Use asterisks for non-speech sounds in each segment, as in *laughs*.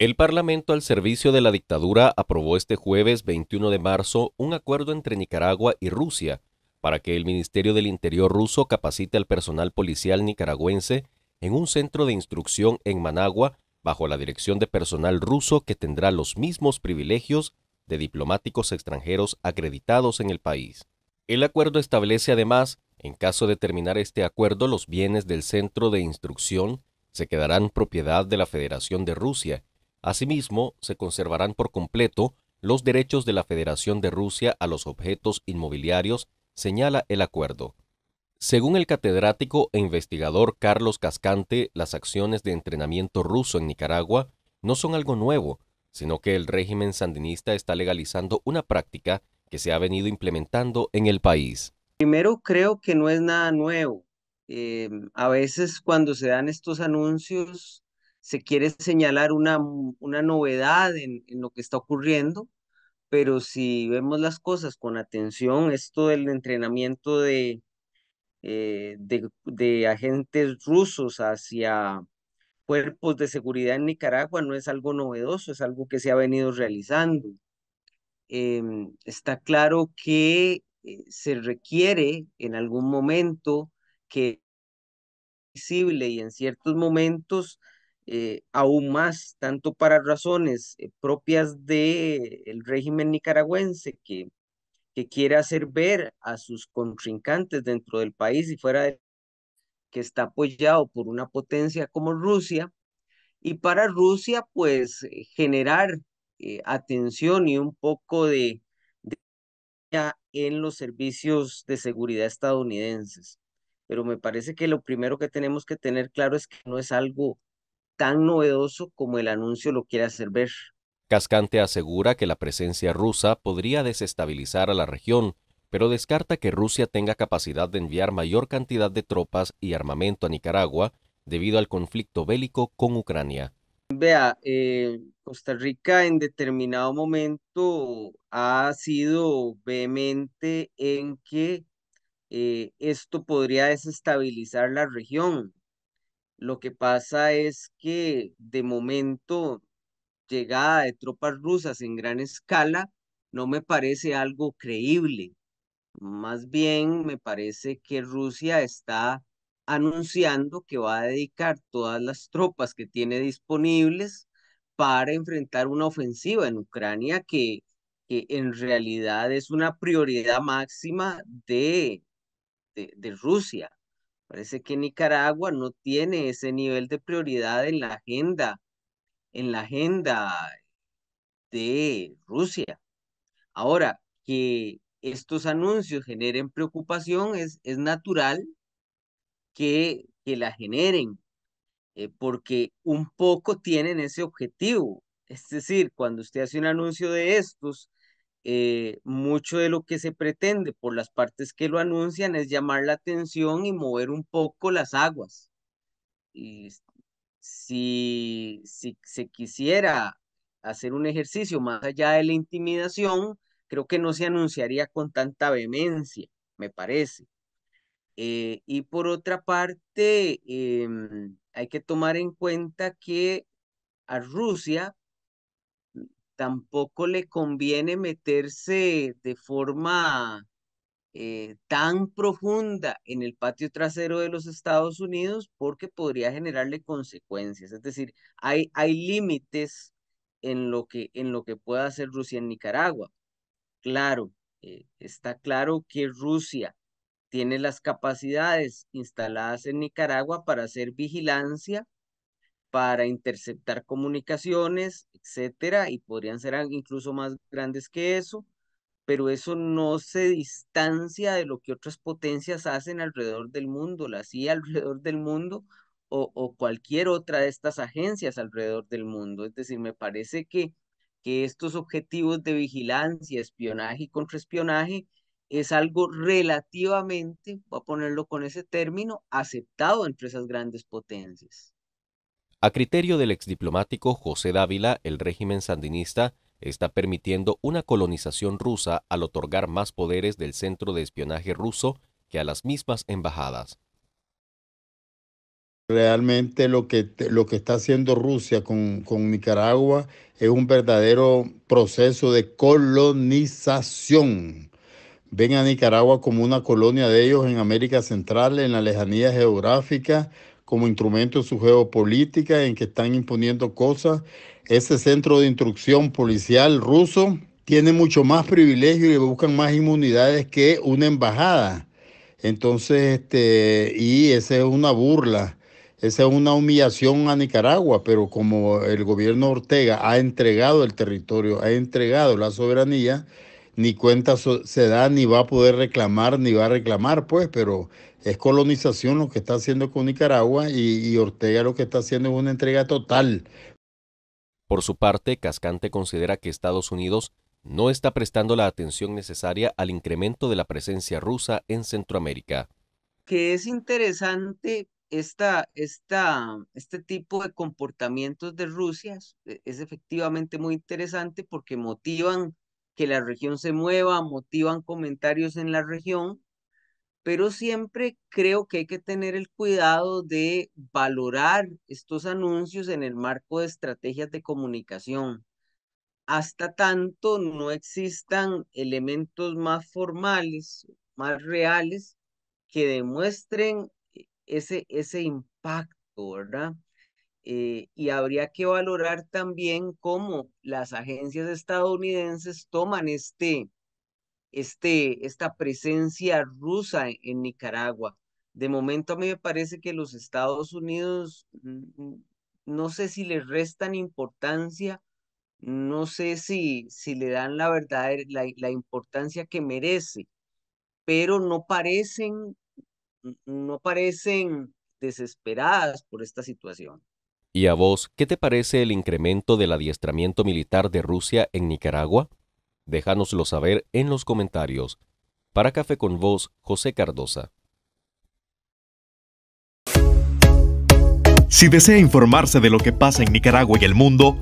El Parlamento al servicio de la dictadura aprobó este jueves 21 de marzo un acuerdo entre Nicaragua y Rusia para que el Ministerio del Interior ruso capacite al personal policial nicaragüense en un centro de instrucción en Managua bajo la dirección de personal ruso que tendrá los mismos privilegios de diplomáticos extranjeros acreditados en el país. El acuerdo establece además, en caso de terminar este acuerdo, los bienes del centro de instrucción se quedarán propiedad de la Federación de Rusia Asimismo, se conservarán por completo los derechos de la Federación de Rusia a los objetos inmobiliarios, señala el acuerdo. Según el catedrático e investigador Carlos Cascante, las acciones de entrenamiento ruso en Nicaragua no son algo nuevo, sino que el régimen sandinista está legalizando una práctica que se ha venido implementando en el país. Primero, creo que no es nada nuevo. Eh, a veces cuando se dan estos anuncios, se quiere señalar una, mm, una novedad en, lo que está ocurriendo, pero si vemos las cosas con atención, esto del entrenamiento eh, de, de, agentes rusos hacia cuerpos de seguridad en Nicaragua no es algo novedoso, es algo que se ha venido realizando. Em, está claro que eh, se requiere en algún momento que visible y en ciertos momentos eh, aún más, tanto para razones eh, propias del el régimen nicaragüense que, que quiere hacer ver a sus contrincantes dentro del país y fuera de que está apoyado por una potencia como Rusia, y para Rusia, pues eh, generar atención y un poco de, de, en los servicios de seguridad estadounidenses. Pero me parece que lo primero que tenemos que tener claro es que no es algo tan novedoso como el anuncio lo quiere hacer ver. Cascante asegura que la presencia rusa podría desestabilizar a la región, pero descarta que Rusia tenga capacidad de enviar mayor cantidad de tropas y armamento a Nicaragua debido al conflicto bélico con Ucrania. Vea, eh, Costa Rica en determinado momento ha sido vehemente en que eh, esto podría desestabilizar la región. Lo que pasa es que de momento llegada de tropas rusas en gran escala no me parece algo creíble. Más bien me parece que Rusia está anunciando que va a dedicar todas las tropas que tiene disponibles para enfrentar una ofensiva en Ucrania que, que en realidad es una prioridad máxima de, de, de Rusia. Parece que Nicaragua no tiene ese nivel de prioridad en la agenda, en la agenda de Rusia. Ahora, que estos anuncios generen preocupación es, es natural que, la generen, eh, porque un poco tienen ese objetivo. Es decir, cuando usted hace un anuncio de estos, eh, mucho de lo que se pretende por las partes que lo anuncian es llamar la atención y mover un poco las aguas. si, si se quisiera hacer un ejercicio más allá de la intimidación, creo que no se anunciaría con tanta vehemencia, me parece. Eh, y por otra parte, em, hay que tomar en cuenta que a Rusia tampoco le conviene meterse de forma eh, tan profunda en el patio trasero de los Estados Unidos porque podría generarle consecuencias. Es decir, hay, hay límites en lo, que, en lo que pueda hacer Rusia en Nicaragua. Claro, eh, está claro que Rusia tiene las capacidades instaladas en Nicaragua para hacer vigilancia para interceptar comunicaciones, etcétera, y podrían ser incluso más grandes que eso, pero eso no se distancia de lo que otras potencias hacen alrededor del mundo, la CIA *laughs* alrededor del mundo o, cualquier otra de estas agencias alrededor del mundo. Es decir, me parece que, que estos objetivos de vigilancia, espionaje y contraespionaje es algo relativamente, voy a ponerlo con ese término, aceptado entre esas grandes potencias. A criterio del exdiplomático José Dávila, el régimen sandinista está permitiendo una colonización rusa al otorgar más poderes del centro de espionaje ruso que a las mismas embajadas. Realmente lo que, lo que está haciendo Rusia con, con Nicaragua es un verdadero proceso de colonización ven a Nicaragua como una colonia de ellos en América Central, en la lejanía geográfica, como instrumento de su geopolítica en que están imponiendo cosas. Ese centro de instrucción policial ruso tiene mucho más privilegio y buscan más inmunidades que una embajada. Entonces, este, y esa es una burla, esa es una humillación a Nicaragua, pero como el gobierno Ortega ha entregado el territorio, ha entregado la soberanía, ni cuenta se da, ni va a poder reclamar, ni va a reclamar, pues, pero es colonización lo que está haciendo con Nicaragua y, Ortega lo que está haciendo es una entrega total. Por su parte, Cascante considera que Estados Unidos no está prestando la atención necesaria al incremento de la presencia rusa en Centroamérica. Que es interesante esta, esta, este tipo de comportamientos de Rusia, es efectivamente muy interesante porque motivan que la región se mueva, motivan comentarios en la región, pero siempre creo que hay que tener el cuidado de valorar estos anuncios en el marco de estrategias de comunicación. Hasta tanto no existan elementos más formales, más reales, que demuestren e-, ese, ese impacto, ¿verdad? Eh, y habría que valorar también cómo las agencias estadounidenses toman este, este, esta presencia rusa e-, en, Nicaragua. De momento a mí me parece que los Estados Unidos, mm, mm, no sé si le restan importancia, no sé si, si le dan la verdad, la, la importancia que merece, pero no parecen, mm, no parecen desesperadas por esta situación. ¿Y a vos qué te parece el incremento del adiestramiento militar de Rusia en Nicaragua? Déjanoslo saber en los comentarios. Para Café con Vos, José Cardosa. Si desea informarse de lo que pasa en Nicaragua y el mundo,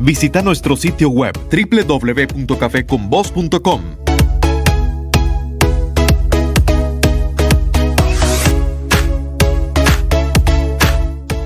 visita nuestro sitio web www.cafeconvoz.com